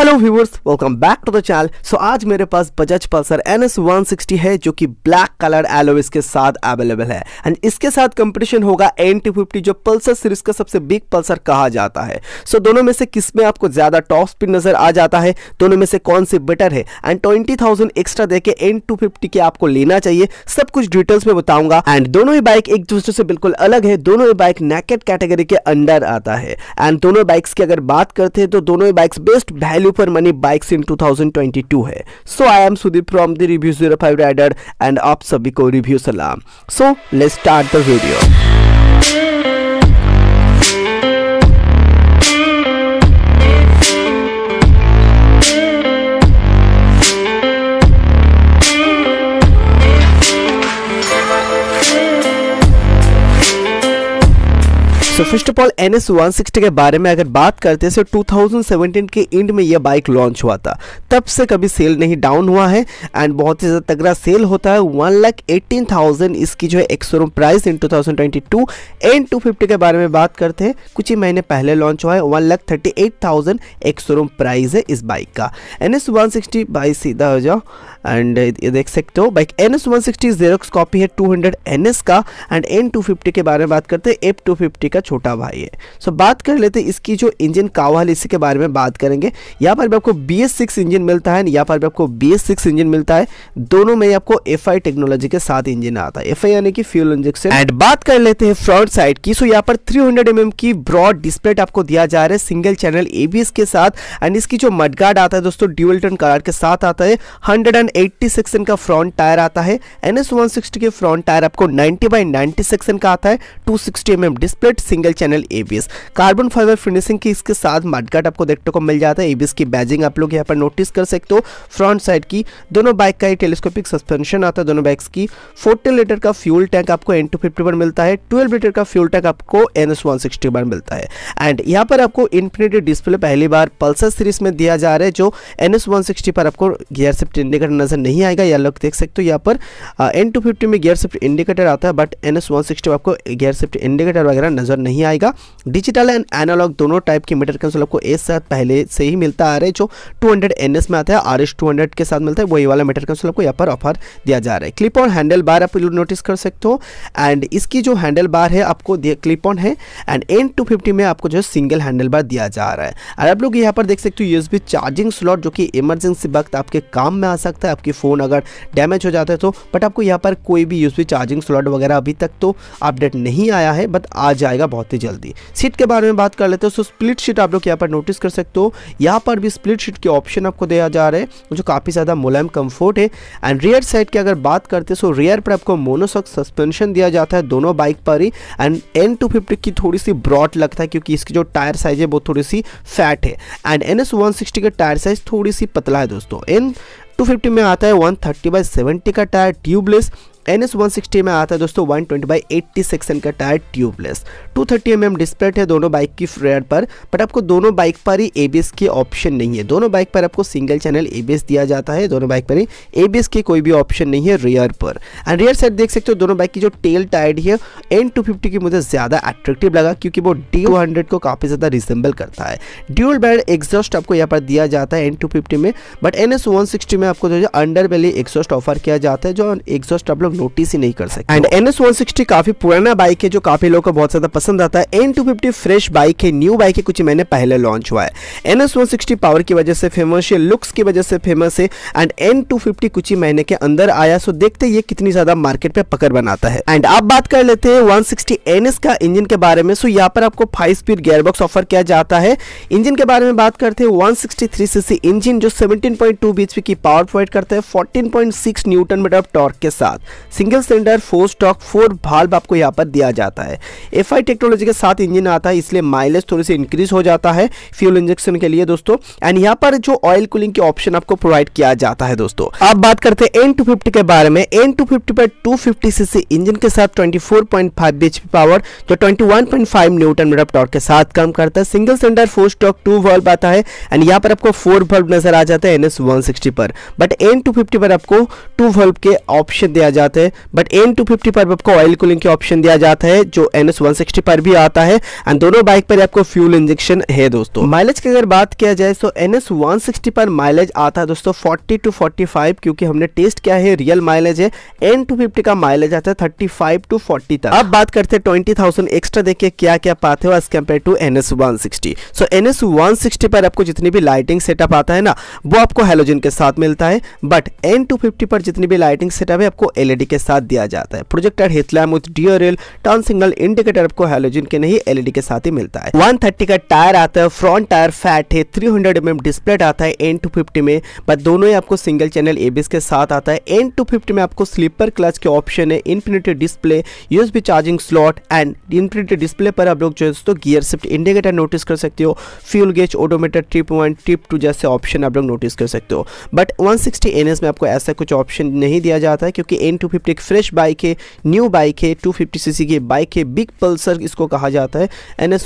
hello viewers welcome back to the channel so आज मेरे पास Bajaj Pulsar N S one sixty है जो कि ब्लैक कलर एलोविस के साथ अवेलेबल है एंड इसके साथ कंपटीशन होगा एन टू फिफ्टी जो पल्सर सीरीज का सबसे बिग पल्सर कहा जाता है सो so, दोनों में से किस में आपको ज़्यादा टॉप स्पीड नज़र आ जाता है दोनों में से कौन सी बेटर है एंड ट्वेंटी थाउजेंड एक्स्ट्रा दे के एन टू फिफ्टी के आपको लेना चाहिए सब कुछ डिटेल्स में बताऊंगा एंड दोनों ही बाइक एक दूसरे से बिल्कुल अलग है दोनों ही बाइक नेकेट कैटेगरी के अंडर आता है एंड दोनों बाइक्स की अगर बात करते हैं तो दोनों ही bikes best value value for money bikes in 2022 है so I am Sudeep from the review zero five rider and आप सभी को रिव्यू सलाम so let start the video so first of all N S one sixty के बारे में अगर बात करते हैं तो सेवेंटीन के एंड में यह बाइक लॉन्च हुआ था तब से कभी सेल नहीं डाउन हुआ है एंड बहुत ही ज़्यादा तगड़ा सेल होता है वन लाख एटीन थाउजेंड इसकी जो है ex showroom price in two thousand twenty two and two fifty के बारे में बात करते हैं कुछ ही महीने पहले लॉन्च हुआ है one lakh thirty eight thousand ex showroom price है इस बाइक का N S one sixty bike सीधा हो जाओ एंड ये देख सकते हो bike N S one sixty xerox copy है टू हंड्रेड एन एस का एंड एन टू फिफ्टी के बारे में बात करते हैं एफ टू फिफ्टी का छोटा भाई है सो बात कर लेते हैं इसकी जो इंजन कावाल इसी के बारे में बात करेंगे यहाँ पर भी आपको बी इंजन मिलता है यहाँ पर भी आपको बी इंजन मिलता है दोनों में आपको एफ टेक्नोलॉजी के साथ इंजन आता है एफ यानी कि फ्यूल इंजेक्शन एंड बात कर लेते हैं फ्रंट साइड की सो यहाँ पर थ्री हंड्रेड की ब्रॉड डिस्प्ले आपको दिया जा रहा है सिंगल चैनल एबीएस के साथ एंड इसकी जो मडगार्ड आता है दोस्तों ड्यूल टर्न करार्ड के साथ आता है 180 सेक्शन का फ्रंट टायर आता है एन एस के फ्रंट टायर आपको नाइनटी बाई 90 सेक्शन का आता है two sixty mm display single channel ABS carbon fibre finishing की इसके साथ मडगाट आपको देखने को मिल जाता है एबीएस की बैजिंग आप लोग यहाँ पर नोटिस कर सकते हो फ्रंट साइड की दोनों बाइक का ही टेलीस्कोपिक सस्पेंशन आता है दोनों बाइक्स की फोर्टी लीटर का फ्यूल टैंक आपको एन टू फिफ्टी पर मिलता है ट्वेल्व लीटर का फ्यूल टैंक आपको एन एस वन सिक्सटी पर मिलता है एंड यहाँ पर आपको इन्फिनिटी डिस्प्ले पहली बार पल्सर सीरीज में दिया जा रहा है जो एन एस वन सिक्सटी पर आपको गियर शिफ्ट इंडिकेटर नजर नहीं आएगा या लोग देख सकते हो यहाँ पर एन टू फिफ्टी में गियर शिफ्ट इंडिकेटर आता है but N S one sixty आपको गियर शिफ्ट इंडिकेटर वगैरह नजर नहीं आएगा डिजिटल एंड एनालॉग दोनों टाइप के मीटर कैंसल आपको एक साथ पहले से ही मिलता आ रहा है जो 200 एनएस में आता है आर एस के साथ मिलता है वही वाला मीटर कैंसल आपको यहाँ पर ऑफर दिया जा रहा है क्लिप ऑन हैंडल बार आप नोटिस कर सकते हो एंड इसकी जो हैंडल बार है आपको क्लिप ऑन है एंड एन टू में आपको जो है सिंगल हैंडल बार दिया जा रहा है और आप लोग यहाँ पर देख सकते हो यूएसबी चार्जिंग स्लॉट जो कि इमरजेंसी वक्त आपके काम में आ सकता है आपकी फ़ोन अगर डैमेज हो जाता है तो बट आपको यहाँ पर कोई भी यूएसबी चार्जिंग स्लॉट वगैरह अभी तक तो अपडेट नहीं आया है बट आ जाएगा बहुत ही जल्दी सीट के बारे में बात कर लेते हैं सो स्प्लिट शीट आप लोग यहाँ पर नोटिस कर सकते हो यहाँ पर भी स्प्लिट शीट के ऑप्शन आपको दिया जा रहा है जो काफ़ी ज़्यादा मुलायम कम्फर्ट है एंड रियर साइड की अगर बात करते हैं सो रियर पर आपको मोनोसॉक सस्पेंशन दिया जाता है दोनों बाइक पर ही एंड एन टू फिफ्टी की थोड़ी सी ब्रॉड लगता है क्योंकि इसकी जो टायर साइज है वो थोड़ी सी फैट है and N S one sixty का टायर साइज थोड़ी सी पतला है दोस्तों एन 250 में आता है 130 थर्टी बाई सेवेंटी का टायर ट्यूबलेस एन एस में आता है दोस्तों one twenty by eighty section का tyre tubeless 230 thirty mm disc plate है दोनों बाइक की फ्रेयर पर बट आपको दोनों बाइक पर ही ए की ऑप्शन नहीं है दोनों बाइक पर आपको सिंगल चैनल ए दिया जाता है दोनों बाइक पर ही ए की कोई भी ऑप्शन नहीं है रियर पर एंड रियर साइड देख सकते हो दोनों बाइक की जो टेल टायर है एन टू की मुझे ज़्यादा अट्रेक्टिव लगा क्योंकि वो डी को काफ़ी ज़्यादा रिजेंबल करता है ड्यूल बैड एग्जॉस्ट आपको यहाँ पर दिया जाता है एन टू में बट एन एस में आपको जो है अंडर बेली एग्जॉस्ट ऑफर किया जाता है जो एग्जॉस्ट आप लोग सिर्फ नोटिस ही नहीं कर सकते एंड एन एस वन काफी पुराना बाइक है जो काफी लोगों को बहुत ज्यादा पसंद आता है N two fifty fresh bike है न्यू बाइक है कुछ महीने पहले लॉन्च हुआ है एन एस वन पावर की वजह से फेमस है लुक्स की वजह से फेमस है एंड एन टू फिफ्टी कुछ ही महीने के अंदर आया सो देखते ये कितनी ज्यादा मार्केट पे पकड़ बनाता है एंड आप बात कर लेते हैं 160 एनएस का इंजन के बारे में सो यहाँ पर आपको फाइव स्पीड गेयरबॉक्स ऑफर किया जाता है इंजन के बारे में बात करते हैं 163 सीसी इंजन जो 17.2 बीएचपी की पावर प्रोवाइड करता है 14.6 न्यूटन मीटर टॉर्क के साथ single cylinder four stroke four valve आपको यहाँ पर दिया जाता है एफ टेक्नोलॉजी के साथ इंजन आता है इसलिए माइलेज थोड़ी सी इंक्रीज हो जाता है फ्यूल इंजेक्शन के लिए दोस्तों एंड यहाँ पर जो ऑयल कूलिंग के ऑप्शन आपको प्रोवाइड किया जाता है दोस्तों आप बात करते हैं एन के बारे में एन टू पर टू सीसी इंजन के साथ ट्वेंटी फोर पावर जो 21.5 न्यूटन मीटर टॉर्क के साथ काम करता है single cylinder four stroke two valve आता है एंड यहाँ पर आपको फोर वर्ल्ब नजर आ जाता है एन एस पर बट एन पर आपको टू वर्ल्ब के ऑप्शन दिया जाता है जाते हैं बट एन टू फिफ्टी पर आपको ऑयल कूलिंग के ऑप्शन दिया जाता है जो एन एस वन सिक्सटी पर भी आता है एंड दोनों बाइक पर आपको फ्यूल इंजेक्शन है दोस्तों माइलेज की अगर बात किया जाए तो एन एस वन सिक्सटी पर माइलेज आता है दोस्तों फोर्टी टू फोर्टी फाइव क्योंकि हमने टेस्ट किया है रियल माइलेज है एन टू फिफ्टी का माइलेज आता है थर्टी फाइव टू फोर्टी तक अब बात करते हैं ट्वेंटी थाउजेंड एक्स्ट्रा देखिए क्या क्या पाते हो as compared to N S one sixty so N S one sixty पर आपको जितनी भी लाइटिंग सेटअप आता है ना वो आपको हेलोजन के साथ मिलता है बट एन टू फिफ्टी पर जितनी भी लाइटिंग सेटअप है आपको एलईडी के साथ दिया जाता है projector headlamp lamp with DL turn signal indicator आपको हेलोजिन के नहीं एलईडी के साथ ही मिलता है वन का टायर आता है फ्रंट टायर फैट है थ्री हंड्रेड mm डिस्प्ले आता है एन टू में बट दोनों ही आपको सिंगल चैनल एबीएस के साथ आता है एन टू में आपको स्लीपर क्लच के ऑप्शन है infinity display USB charging slot and infinity display पर आप लोग जो है गियर शिफ्ट इंडिकेटर नोटिस कर सकते हो fuel gauge odometer trip one trip two जैसे ऑप्शन आप लोग नोटिस कर सकते हो बट 160 एनएस में आपको ऐसा कुछ ऑप्शन नहीं दिया जाता है क्योंकि एन टू फिफ्टी एक फ्रेश बाइक है न्यू बाइक है फिफ्टी सीसी की बाइक है बिग पल्सर इसको कहा जाता है एन एस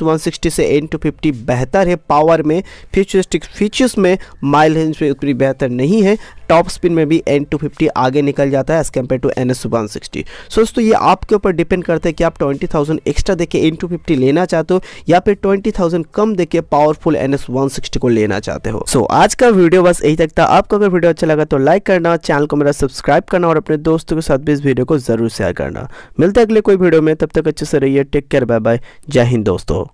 से एन टू बेहतर है पावर में फ्यूचरिस्टिक फीचर्स में माइल रेंज में उतनी बेहतर नहीं है टॉप स्पिन में भी एन टू फिफ्टी आगे निकल जाता है as compared to N S one sixty so दोस्तों ये आपके ऊपर डिपेंड करता है कि आप ट्वेंटी थाउजेंड एक्स्ट्रा देके एन टू फिफ्टी लेना चाहते हो या फिर ट्वेंटी थाउजेंड कम देके powerful N S one sixty को लेना चाहते हो सो so, आज का वीडियो बस यही तक था आपको अगर वीडियो अच्छा लगा तो लाइक करना चैनल को मेरा सब्सक्राइब करना और अपने दोस्तों के साथ भी इस वीडियो को जरूर शेयर करना मिलते अगले कोई वीडियो में तब तक अच्छे से रहिए टेक केयर बाय बाय जय हिंद दोस्तों